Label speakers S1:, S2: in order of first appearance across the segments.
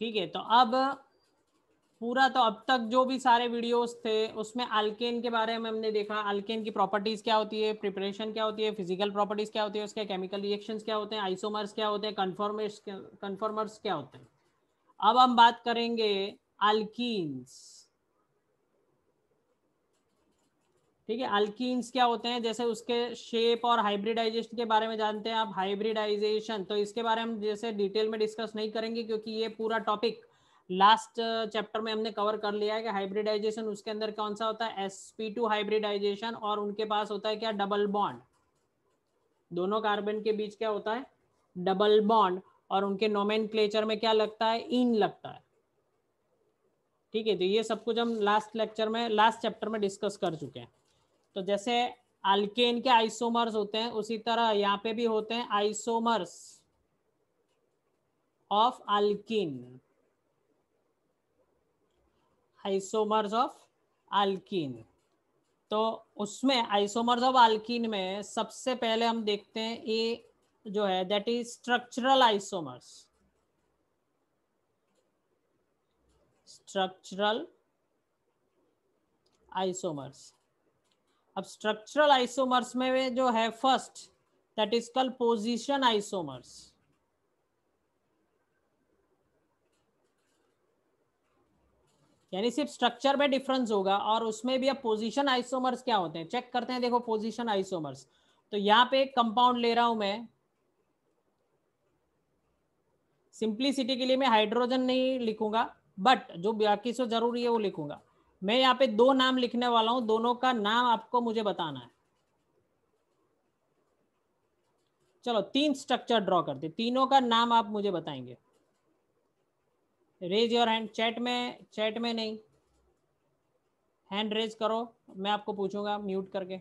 S1: ठीक है तो अब पूरा तो अब तक जो भी सारे वीडियोस थे उसमें अल्केन के बारे में हमने देखा अल्केन की प्रॉपर्टीज क्या होती है प्रिपरेशन क्या होती है फिजिकल प्रॉपर्टीज क्या होती है उसके केमिकल रिएक्शंस क्या होते हैं आइसोमर्स क्या होते हैं कन्फर्मर्स कन्फर्मर्स क्या होते हैं अब हम बात करेंगे अल्किन्स ठीक है अल्किन्स क्या होते हैं जैसे उसके शेप और हाइब्रिडाइजेशन के बारे में जानते हैं आप हाइब्रिडाइजेशन तो इसके बारे में जैसे डिटेल में डिस्कस नहीं करेंगे क्योंकि ये पूरा टॉपिक लास्ट चैप्टर में हमने कवर कर लिया है कि हाइब्रिडाइजेशन उसके अंदर कौन सा होता है एस पी टू हाइब्रिडाइजेशन और उनके पास होता है क्या डबल बॉन्ड दोनों कार्बन के बीच क्या होता है डबल बॉन्ड और उनके नोमेन में क्या लगता है इन लगता है ठीक है तो ये सब कुछ हम लास्ट लेक्चर में लास्ट चैप्टर में डिस्कस कर चुके हैं तो जैसे अल्केन के आइसोमर्स होते हैं उसी तरह यहाँ पे भी होते हैं isomers of alkene isomers of alkene तो उसमें आइसोमर्स ऑफ अल्किन में सबसे पहले हम देखते हैं ये जो है that is structural isomers structural isomers अब स्ट्रक्चरल आइसोमर्स में जो है first that is call position isomers यानी सिर्फ स्ट्रक्चर में डिफरेंस होगा और उसमें भी अब पोजिशन आइसोमर्स क्या होते हैं चेक करते हैं देखो पोजिशन आइसोमर्स तो यहां पे एक कंपाउंड ले रहा हूं मैं सिंप्लिसिटी के लिए मैं हाइड्रोजन नहीं लिखूंगा बट जो बाकी से जरूरी है वो लिखूंगा मैं यहाँ पे दो नाम लिखने वाला हूं दोनों का नाम आपको मुझे बताना है चलो तीन स्ट्रक्चर ड्रॉ करते तीनों का नाम आप मुझे बताएंगे रेज योर हैंड चैट में चैट में नहीं हैंड रेज करो मैं आपको पूछूंगा म्यूट करके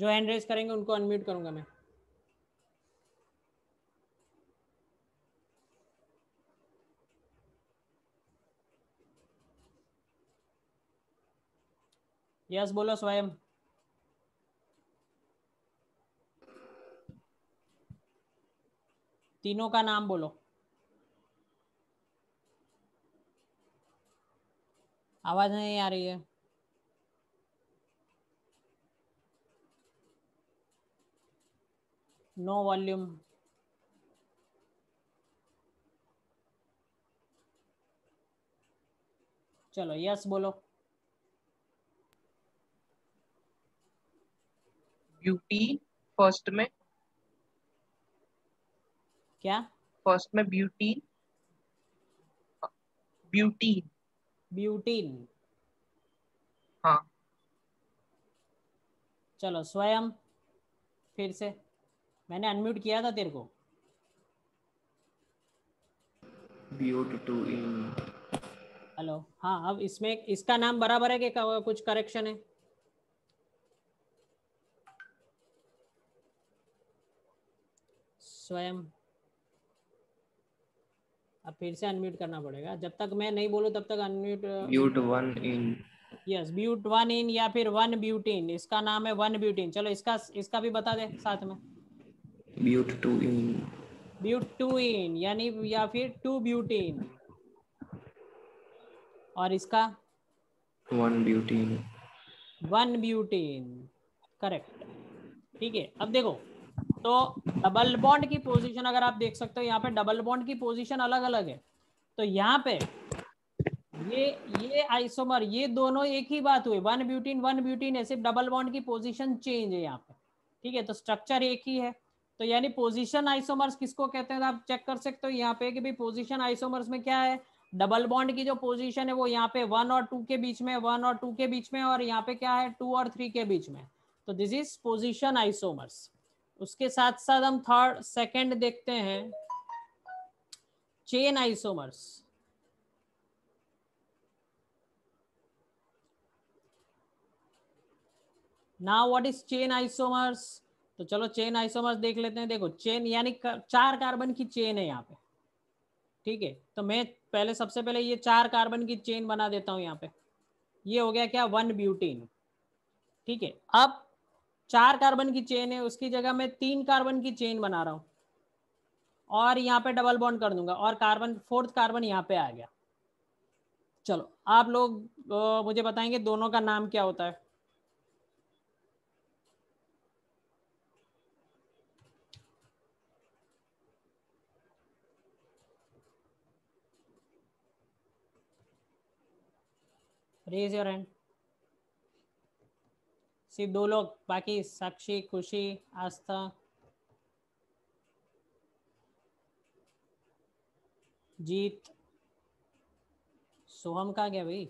S1: जो हैंड रेज करेंगे उनको अनम्यूट करूंगा मैं यस बोलो स्वयं तीनों का नाम बोलो आवाज नहीं आ रही है नो वॉल्यूम चलो यस बोलो ब्यूटी फर्स्ट में क्या फर्स्ट में ब्यूटी ब्यूटीन ब्यूटीन हाँ चलो स्वयं फिर से मैंने अनम्यूट किया था तेरे को हेलो हाँ अब इसमें इसका नाम बराबर है कि कुछ करेक्शन है स्वयं अब फिर से अनम्यूट करना पड़ेगा जब तक मैं नहीं बोलू तब तक unmute mute one in yes butene one in या फिर वन ब्यूटीन इसका नाम है वन ब्यूटीन चलो इसका इसका भी बता दे साथ में but two in but two इन यानी या फिर टू ब्यूटीन और इसका one butene one butene correct ठीक है अब देखो तो डबल बॉन्ड की पोजीशन अगर आप देख सकते हो यहाँ पे डबल बॉन्ड की पोजीशन अलग अलग है तो यहाँ पे ये ये आइसोमर ये दोनों एक ही बात हुई वन ब्यूटीन वन ब्यूटीन है सिर्फ डबल बॉन्ड की पोजीशन चेंज है यहाँ पे ठीक है तो स्ट्रक्चर एक ही है तो यानी पोजीशन आइसोमर्स किसको कहते हैं आप चेक कर सकते हो यहाँ पे कि भाई पोजीशन आइसोमर्स में क्या है डबल बॉन्ड की जो पोजीशन है वो यहाँ पे वन और टू के बीच में वन और टू के बीच में और यहाँ पे क्या है टू और थ्री के बीच में तो दिस इज पोजीशन आइसोमर्स उसके साथ साथ हम थर्ड सेकंड देखते हैं chain isomers now what is chain isomers तो चलो चेन आइसोमर्स देख लेते हैं देखो चेन यानी चार कार्बन की चेन है यहाँ पे ठीक है तो मैं पहले सबसे पहले ये चार कार्बन की चेन बना देता हूं यहाँ पे ये हो गया क्या वन ब्यूटीन ठीक है अब चार कार्बन की चेन है उसकी जगह मैं तीन कार्बन की चेन बना रहा हूं और यहाँ पे डबल बॉन्ड कर दूंगा और कार्बन फोर्थ कार्बन यहाँ पे आ गया चलो आप लोग ओ, मुझे बताएंगे दोनों का नाम क्या होता है raise your hand सिर्फ दो लोग बाकी साक्षी खुशी आस्था जीत सोहम का क्या भाई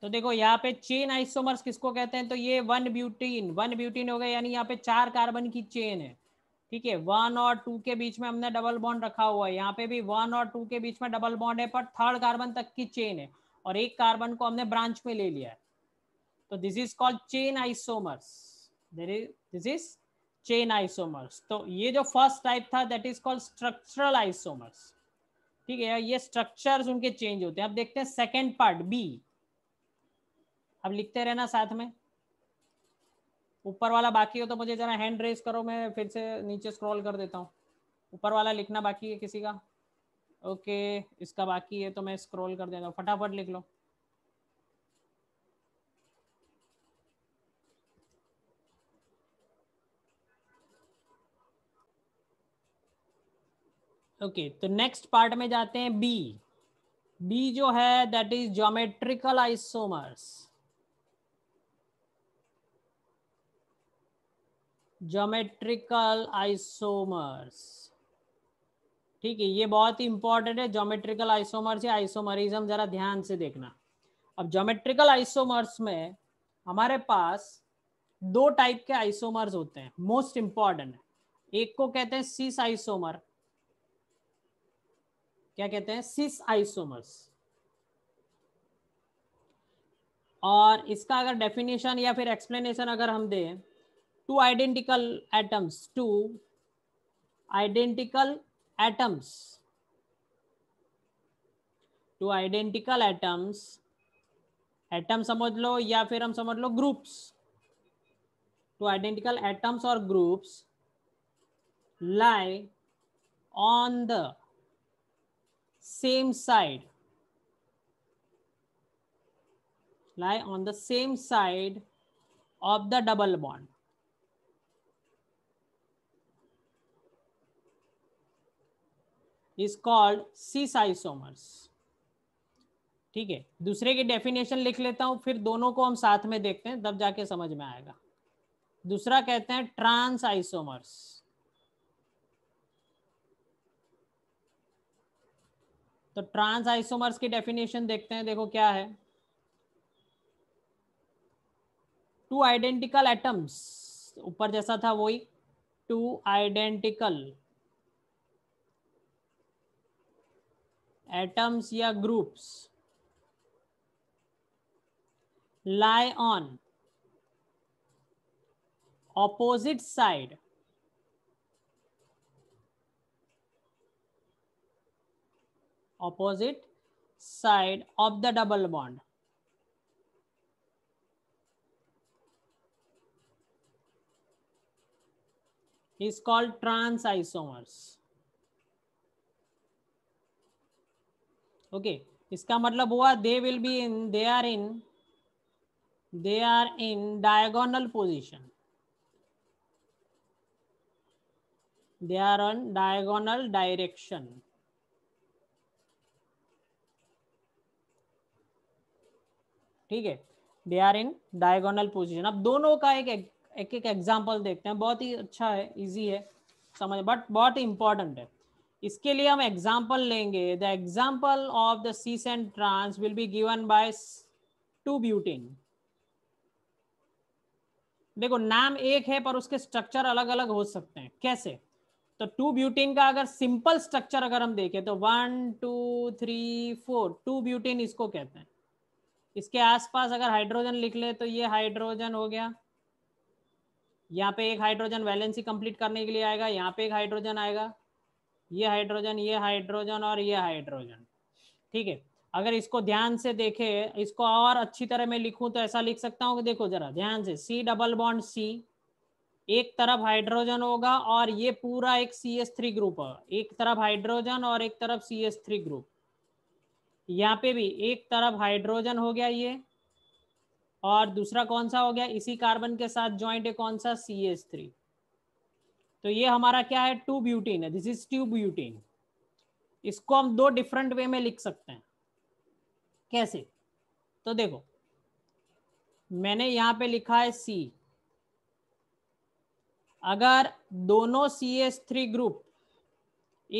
S1: तो देखो यहाँ पे चेन आइसोमर्स किसको कहते हैं तो ये वन ब्यूटीन वन ब्यूटीन हो गए यानी यहाँ पे चार कार्बन की चेन है ठीक है वन और टू के बीच में हमने डबल बॉन्ड रखा हुआ है यहाँ पे भी वन और टू के बीच में डबल बॉन्ड है पर थर्ड कार्बन तक की चेन है और एक कार्बन को हमने ब्रांच में ले लिया है तो this is called chain isomers this is chain isomers तो ये जो फर्स्ट टाइप था that is called structural isomers ठीक है ये स्ट्रक्चर उनके चेंज होते हैं अब देखते हैं सेकेंड पार्ट बी अब लिखते रहना साथ में ऊपर वाला बाकी हो तो मुझे जरा हैंड रेस करो मैं फिर से नीचे स्क्रॉल कर देता हूँ ऊपर वाला लिखना बाकी है किसी का ओके इसका बाकी है तो मैं स्क्रॉल कर देता हूँ फटाफट लिख लो ओके तो नेक्स्ट पार्ट में जाते हैं बी बी जो है that is geometrical isomers geometrical isomers ठीक है ये बहुत ही इंपॉर्टेंट है जोमेट्रिकल आइसोमर्स या आइसोमरिज्म जरा ध्यान से देखना अब जोमेट्रिकल आइसोमर्स में हमारे पास दो टाइप के आइसोमर्स होते हैं मोस्ट इंपॉर्टेंट है एक को कहते हैं सिस आइसोमर क्या कहते हैं सिस आइसोमर्स और इसका अगर डेफिनेशन या फिर एक्सप्लेनेशन अगर हम दें two identical atoms, two identical atoms, two identical atoms, Atoms, समझ लो या फिर हम समझ लो ग्रुप्स टू आइडेंटिकल एटम्स और lie on the same side lie on the same side of the double bond is called isomers ठीक है दूसरे की डेफिनेशन लिख लेता हूं फिर दोनों को हम साथ में देखते हैं तब जाके समझ में आएगा दूसरा कहते हैं ट्रांस आइसोमर्स तो ट्रांस आइसोमर्स की डेफिनेशन देखते हैं देखो क्या है टू आइडेंटिकल एटम्स ऊपर जैसा था वही टू आइडेंटिकल Atoms या groups lie on opposite side opposite side of the double bond is called trans isomers. Okay okay. इसका मतलब हुआ they will be in they are in they are in diagonal position they are on diagonal direction ठीक है they are in diagonal position अब दोनों का एक एक एक एग्जाम्पल देखते हैं बहुत ही अच्छा है इजी है समझ बट बहुत ही इंपॉर्टेंट है इसके लिए हम एग्जाम्पल लेंगे the example of the cis and trans will be given by two butene देखो नाम एक है पर उसके स्ट्रक्चर अलग अलग हो सकते हैं कैसे तो टू ब्यूटीन का अगर सिंपल स्ट्रक्चर अगर हम देखें तो one two three four two butene इसको कहते हैं इसके आसपास अगर हाइड्रोजन लिख ले तो ये हाइड्रोजन हो गया यहाँ पे एक हाइड्रोजन वैलेंसी कंप्लीट करने के लिए आएगा यहाँ पे एक हाइड्रोजन आएगा ये हाइड्रोजन ये हाइड्रोजन और ये हाइड्रोजन ठीक है अगर इसको ध्यान से देखे इसको और अच्छी तरह मैं लिखूं तो ऐसा लिख सकता हूं कि देखो जरा ध्यान से सी डबल बॉन्ड सी एक तरफ हाइड्रोजन होगा और ये पूरा एक सी एस थ्री ग्रुप होगा एक तरफ हाइड्रोजन और एक तरफ सी एस थ्री ग्रुप यहाँ पे भी एक तरफ हाइड्रोजन हो गया ये और दूसरा कौन सा हो गया इसी कार्बन के साथ ज्वाइंट है कौन सा सी एस थ्री तो ये हमारा क्या है टू ब्यूटीन है दिस इज टू ब्यूटीन इसको हम दो डिफरेंट वे में लिख सकते हैं कैसे तो देखो मैंने यहां पे लिखा है सी अगर दोनों C S three group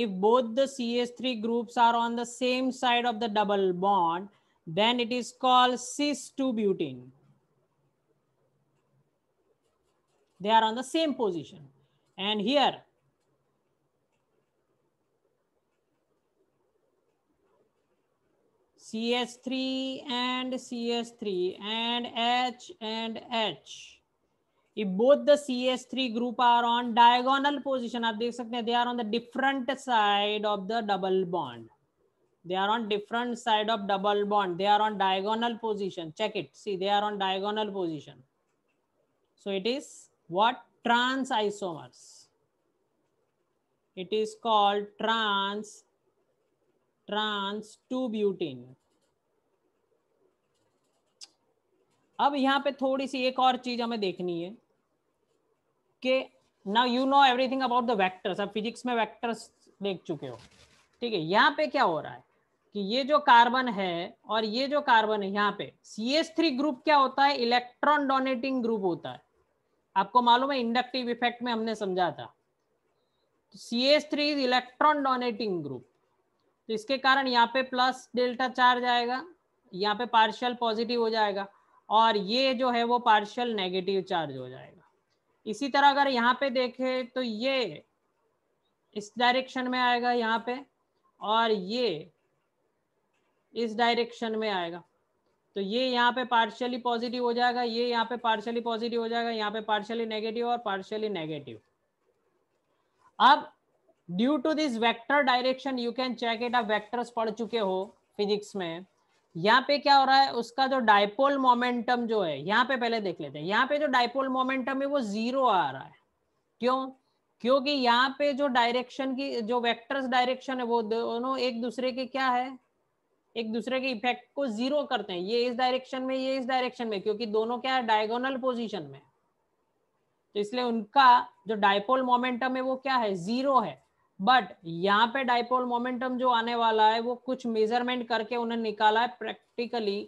S1: if both the C S three group are on the same side of the double bond then it is call cis two butene they are on the same position and here CS3 and CS3 and H and H. If both the CS3 group are on diagonal position, आप देख सकते they are on the different side of the double bond. They are on different side of double bond. They are on diagonal position. Check it. See, they are on diagonal position. So it is what? trans isomers it is called trans trans 2 butene अब यहां पे थोड़ी सी एक और चीज हमें देखनी है कि ना you know everything about the vectors अब फिजिक्स में वेक्टर्स देख चुके हो ठीक है यहाँ पे क्या हो रहा है कि ये जो कार्बन है और ये जो कार्बन है यहाँ पे सी एस थ्री ग्रुप क्या होता है इलेक्ट्रॉन डोनेटिंग ग्रुप होता है आपको मालूम है इंडक्टिव इफेक्ट में हमने समझा था C S three is electron donating group तो इसके कारण यहाँ पे प्लस डेल्टा चार्ज आएगा यहाँ पे पार्शियल पॉजिटिव हो जाएगा और ये जो है वो पार्शियल नेगेटिव चार्ज हो जाएगा इसी तरह अगर यहाँ पे देखें तो ये इस डायरेक्शन में आएगा यहाँ पे और ये इस डायरेक्शन में आएगा तो ये यहाँ पे पार्शियली पॉजिटिव हो जाएगा ये यहाँ पे पार्शियली पॉजिटिव हो जाएगा यहाँ पे पार्शियली नेगेटिव और पार्शियली नेगेटिव अब due to this vector direction you can check it आप वेक्टर्स पढ़ चुके हो फिजिक्स में यहाँ पे क्या हो रहा है उसका जो डायपोल मोमेंटम जो है यहाँ पे पहले देख लेते हैं यहाँ पे जो डायपोल मोमेंटम है वो जीरो आ रहा है क्यों क्योंकि यहाँ पे जो डायरेक्शन की जो वेक्टर्स डायरेक्शन है वो दोनों एक दूसरे के क्या है एक दूसरे के इफेक्ट को जीरो करते हैं ये इस डायरेक्शन में ये इस डायरेक्शन में क्योंकि दोनों क्या है डायगोनल पोजिशन में तो इसलिए उनका जो डायपोल मोमेंटम है वो क्या है जीरो है बट यहाँ पे डायपोल मोमेंटम जो आने वाला है वो कुछ मेजरमेंट करके उन्हें निकाला है practically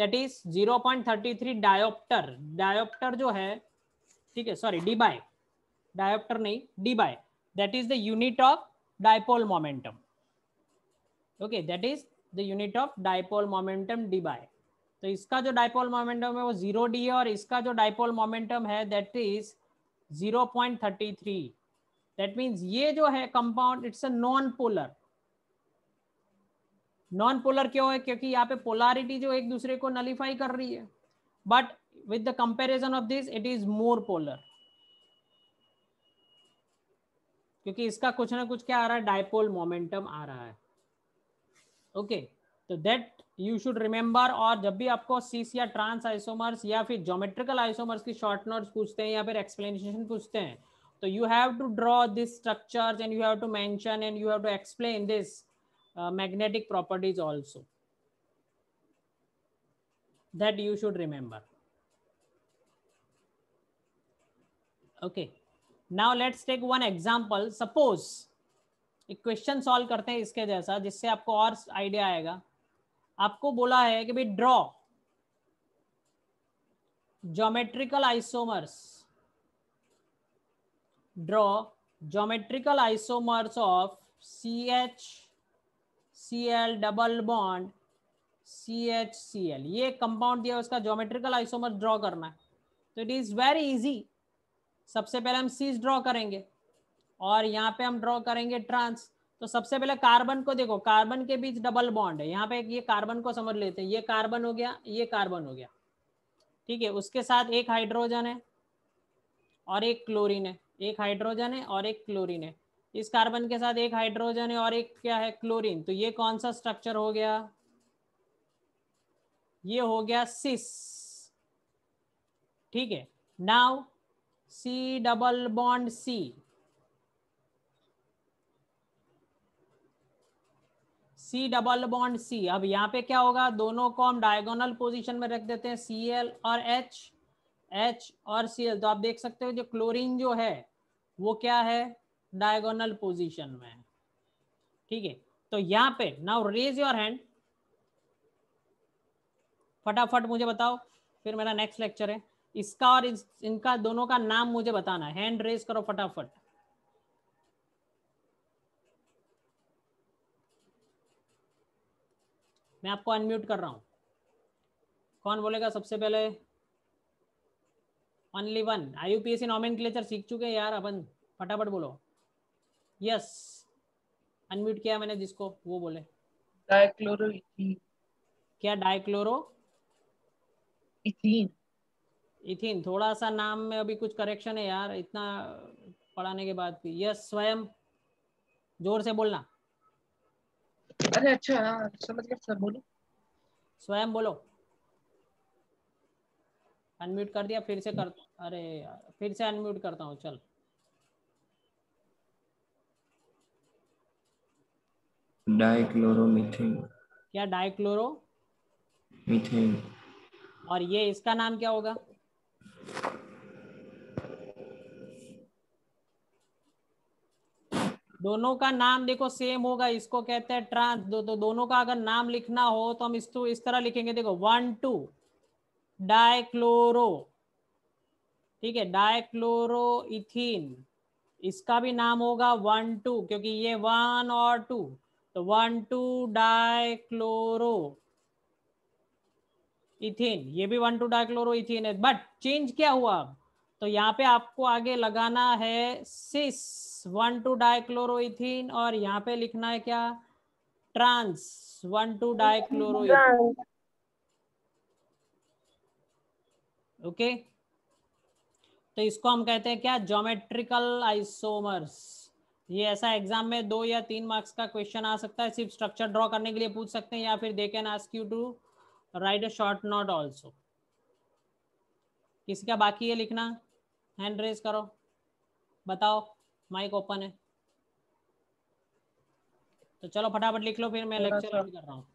S1: that is zero point thirty three diopter diopter जो है ठीक है सॉरी डी बाय डायोप्टर नहीं Debye that is the unit of dipole momentum okay that is the unit of dipole momentum Debye तो इसका जो dipole momentum है वो जीरो डी है और इसका जो डाइपोल मोमेंटम है that is zero point thirty three that means ये जो है compound it's a non polar non polar क्यों है क्योंकि यहाँ पे पोलारिटी जो एक दूसरे को नलीफाई कर रही है but with the comparison of this it is more polar क्योंकि इसका कुछ ना कुछ क्या आ रहा है डायपोल मोमेंटम आ रहा है ओके तो दैट यू शुड रिमेंबर और जब भी आपको सीस या ट्रांस आइसोमर्स या फिर ज्योमेट्रिकल आइसोमर्स की शॉर्ट नोट्स पूछते हैं या फिर एक्सप्लेनेशन पूछते हैं तो you have to draw this structures and you have to mention and you have to explain this magnetic properties also that you should remember okay now let's take one example suppose एक question solve करते हैं इसके जैसा जिससे आपको और idea आएगा आपको बोला है कि भाई draw isomers isomers draw of C H C L double bond C H C L ये कंपाउंड दिया उसका ज्योमेट्रिकल आइसोमर ड्रॉ करना है तो इट इज वेरी इजी सबसे पहले हम सीज ड्रॉ करेंगे और यहाँ पे हम ड्रॉ करेंगे ट्रांस तो सबसे पहले कार्बन को देखो कार्बन के बीच डबल बॉन्ड है यहाँ पे ये कार्बन को समझ लेते हैं ये कार्बन हो गया ये कार्बन हो गया ठीक है उसके साथ एक हाइड्रोजन है और एक क्लोरीन है एक हाइड्रोजन है और एक क्लोरीन है इस कार्बन के साथ एक हाइड्रोजन है और एक क्या है क्लोरीन तो ये कौन सा स्ट्रक्चर हो गया ये हो गया सिस ठीक है now C double bond C C double bond C अब यहाँ पे क्या होगा दोनों को हम डायगोनल पोजिशन में रख देते हैं सी एल और एच एच और सी एल तो आप देख सकते हो जो क्लोरीन जो है वो क्या है डायगोनल पोजिशन में ठीक है तो यहाँ पे नाउ रेज योर हैंड फटाफट मुझे बताओ फिर मेरा नेक्स्ट लेक्चर है इसका और इस, इनका दोनों का नाम मुझे बताना हैंड रेज करो फटाफट मैं आपको अनम्यूट कर रहा हूँ कौन बोलेगा सबसे पहले only one I U P A C nomenclature सीख चुके हैं यार अपन फटाफट बोलो यस yes. अनम्यूट किया मैंने जिसको वो बोले डाइक्लोरो क्या डाइक्लोरो इथीन इथीन थोड़ा सा नाम में अभी कुछ करेक्शन है यार इतना पढ़ाने के बाद भी यस स्वयं जोर से बोलना अरे अच्छा हाँ, समझ गया सर बोलो स्वयं बोलो अनम्यूट कर दिया फिर से कर अरे फिर से अनम्यूट करता हूँ चल डाइक्लोरोमीथेन क्या डाइक्लोरो मीथेन और ये इसका नाम क्या होगा दोनों का नाम देखो सेम होगा इसको कहते हैं ट्रांस दो, तो दोनों का अगर नाम लिखना हो तो हम इसको इस तरह लिखेंगे देखो वन टू डायक्लोरो ठीक है डायक्लोरो इथिन इसका भी नाम होगा वन टू क्योंकि ये वन और टू तो वन टू डायक्लोरो इथिन ये भी वन टू डायक्लोरो इथिन है बट चेंज क्या हुआ तो यहाँ पे आपको आगे लगाना है सिस वन टू डाइक्लोरोन और यहाँ पे लिखना है क्या trans one two dichloro okay तो इसको हम कहते हैं क्या जोमेट्रिकल आइसोमर्स ये ऐसा एग्जाम में दो या तीन मार्क्स का क्वेश्चन आ सकता है सिर्फ स्ट्रक्चर ड्रॉ करने के लिए पूछ सकते हैं या फिर they can ask you to write a short note also किसका बाकी है लिखना हैंड रेज करो बताओ माइक ओपन है तो चलो फटाफट लिख लो फिर मैं लेक्चर एंड कर रहा हूँ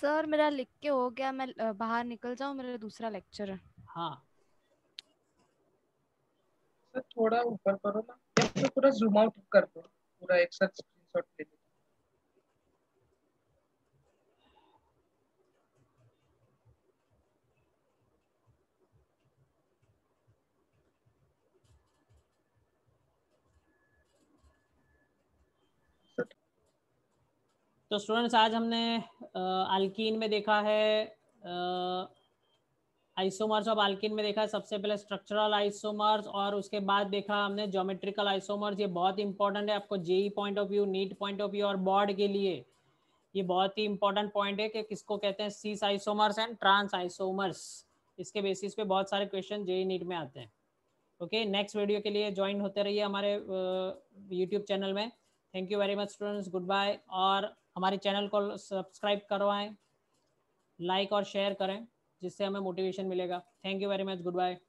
S1: सर मेरा लिख के हो गया मैं बाहर निकल जाऊँ मेरा दूसरा लेक्चर है हाँ सर थोड़ा ऊपर करो ना या फिर तो पूरा जूम आउट कर दो पूरा एक साथ स्क्रीनशॉट ले लो तो स्टूडेंट्स आज हमने अल्किन में देखा है आइसोमर्स ऑफ अल्किन में देखा है सबसे पहले स्ट्रक्चरल आइसोमर्स और उसके बाद देखा हमने ज्योमेट्रिकल आइसोमर्स ये बहुत इंपॉर्टेंट है आपको JEE point of view NEET point of view और बॉर्ड के लिए ये बहुत ही इंपॉर्टेंट पॉइंट है कि किसको कहते हैं cis isomers and trans isomers इसके बेसिस पे बहुत सारे क्वेश्चन जेई नीट में आते हैं ओके नेक्स्ट वीडियो के लिए ज्वाइन होते रहिए हमारे यूट्यूब चैनल में thank you very much students good bye और हमारे चैनल को सब्सक्राइब करवाएं लाइक और शेयर करें जिससे हमें मोटिवेशन मिलेगा thank you very much good bye